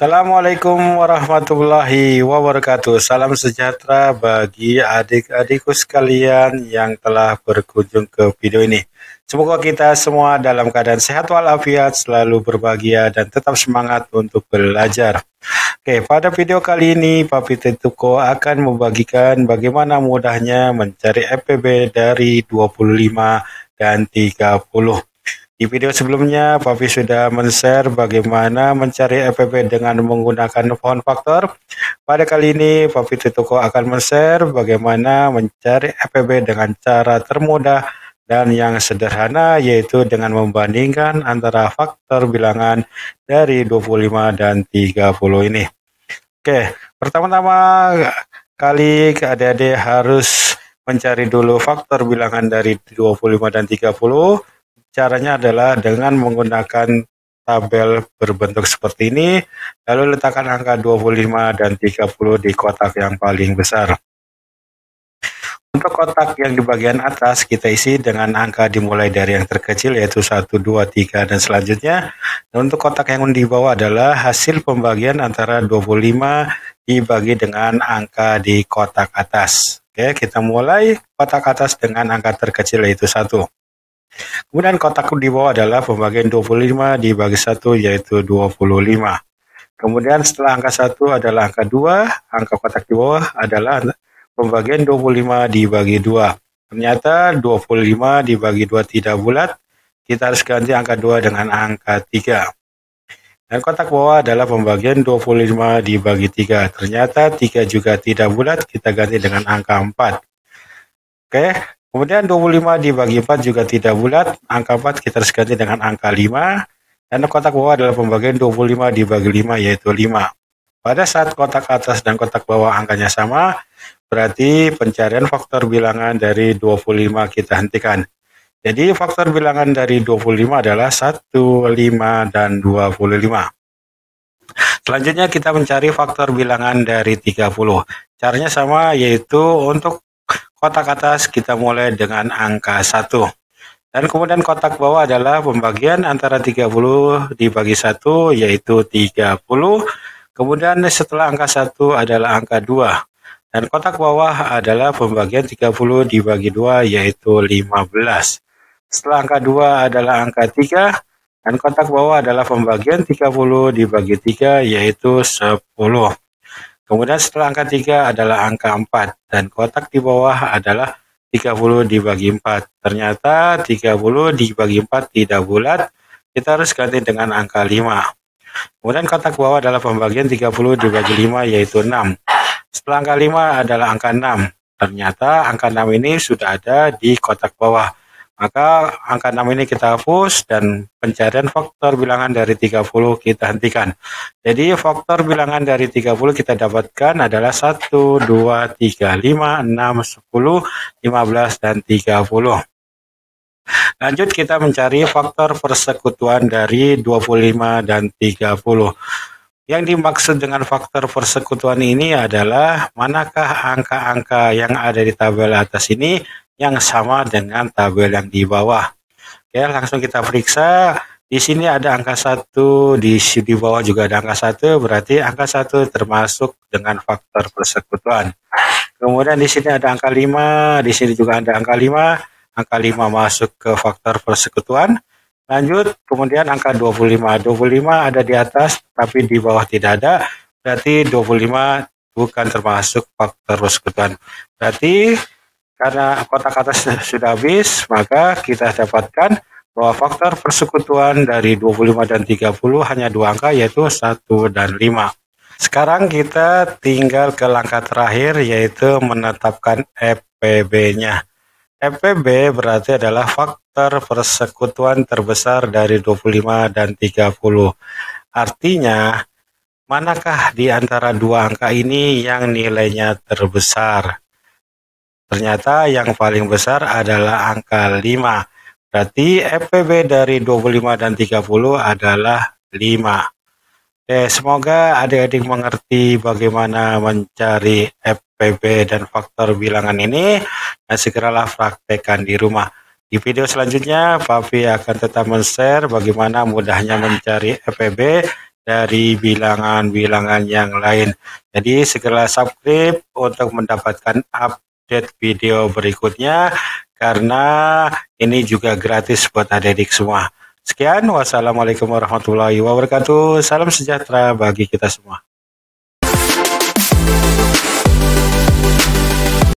Assalamualaikum warahmatullahi wabarakatuh. Salam sejahtera bagi adik-adikku sekalian yang telah berkunjung ke video ini. Semoga kita semua dalam keadaan sehat walafiat, selalu berbahagia dan tetap semangat untuk belajar. Oke, pada video kali ini Papi Tetuko akan membagikan bagaimana mudahnya mencari FPB dari 25 dan 30. Di video sebelumnya, Papi sudah men-share bagaimana mencari FPP dengan menggunakan pohon faktor. Pada kali ini, Papi Tutuko akan men-share bagaimana mencari FPP dengan cara termudah dan yang sederhana yaitu dengan membandingkan antara faktor bilangan dari 25 dan 30 ini. Oke, pertama-tama kali adik-adik harus mencari dulu faktor bilangan dari 25 dan 30 Caranya adalah dengan menggunakan tabel berbentuk seperti ini, lalu letakkan angka 25 dan 30 di kotak yang paling besar. Untuk kotak yang di bagian atas kita isi dengan angka dimulai dari yang terkecil yaitu 1, 2, 3 dan selanjutnya. Dan untuk kotak yang di bawah adalah hasil pembagian antara 25 dibagi dengan angka di kotak atas. Oke, kita mulai kotak atas dengan angka terkecil yaitu 1. Kemudian kotak di bawah adalah pembagian 25 dibagi 1 yaitu 25. Kemudian setelah angka 1 adalah angka 2, angka kotak di bawah adalah pembagian 25 dibagi 2. Ternyata 25 dibagi 2 tidak bulat, kita harus ganti angka 2 dengan angka 3. Dan kotak bawah adalah pembagian 25 dibagi 3. Ternyata 3 juga tidak bulat, kita ganti dengan angka 4. Oke, Kemudian 25 dibagi 4 juga tidak bulat. Angka 4 kita harus ganti dengan angka 5. Dan kotak bawah adalah pembagian 25 dibagi 5 yaitu 5. Pada saat kotak atas dan kotak bawah angkanya sama, berarti pencarian faktor bilangan dari 25 kita hentikan. Jadi faktor bilangan dari 25 adalah 1, 5, dan 25. Selanjutnya kita mencari faktor bilangan dari 30. Caranya sama yaitu untuk kotak atas kita mulai dengan angka 1. Dan kemudian kotak bawah adalah pembagian antara 30 dibagi 1 yaitu 30. Kemudian setelah angka 1 adalah angka 2. Dan kotak bawah adalah pembagian 30 dibagi 2 yaitu 15. Setelah angka 2 adalah angka 3. Dan kotak bawah adalah pembagian 30 dibagi 3 yaitu 10. Kemudian setelah angka 3 adalah angka 4 dan kotak di bawah adalah 30 dibagi 4. Ternyata 30 dibagi 4 tidak bulat, kita harus ganti dengan angka 5. Kemudian kotak bawah adalah pembagian 30 dibagi 5 yaitu 6. Setelah angka 5 adalah angka 6. Ternyata angka 6 ini sudah ada di kotak bawah. Maka angka 6 ini kita hapus dan pencarian faktor bilangan dari 30 kita hentikan. Jadi faktor bilangan dari 30 kita dapatkan adalah 1, 2, 3, 5, 6, 10, 15, dan 30. Lanjut kita mencari faktor persekutuan dari 25 dan 30. Yang dimaksud dengan faktor persekutuan ini adalah manakah angka-angka yang ada di tabel atas ini yang sama dengan tabel yang di bawah. Oke, langsung kita periksa. Di sini ada angka 1, di di bawah juga ada angka 1, berarti angka 1 termasuk dengan faktor persekutuan. Kemudian di sini ada angka 5, di sini juga ada angka 5, angka 5 masuk ke faktor persekutuan. Lanjut, kemudian angka 25. 25 ada di atas, tapi di bawah tidak ada. Berarti 25 bukan termasuk faktor persekutuan. Berarti karena kotak atas sudah, sudah habis, maka kita dapatkan bahwa faktor persekutuan dari 25 dan 30 hanya dua angka yaitu 1 dan 5. Sekarang kita tinggal ke langkah terakhir yaitu menetapkan FPB-nya. E FPB e berarti adalah faktor persekutuan terbesar dari 25 dan 30. Artinya, manakah di antara dua angka ini yang nilainya terbesar? Ternyata yang paling besar adalah angka 5. Berarti FPB dari 25 dan 30 adalah 5. Oke, semoga adik-adik mengerti bagaimana mencari FPB dan faktor bilangan ini. Nah, segeralah praktekkan di rumah. Di video selanjutnya, Papi akan tetap men-share bagaimana mudahnya mencari FPB dari bilangan-bilangan yang lain. Jadi segera subscribe untuk mendapatkan update update video berikutnya karena ini juga gratis buat adik-adik semua. Sekian, wassalamualaikum warahmatullahi wabarakatuh. Salam sejahtera bagi kita semua.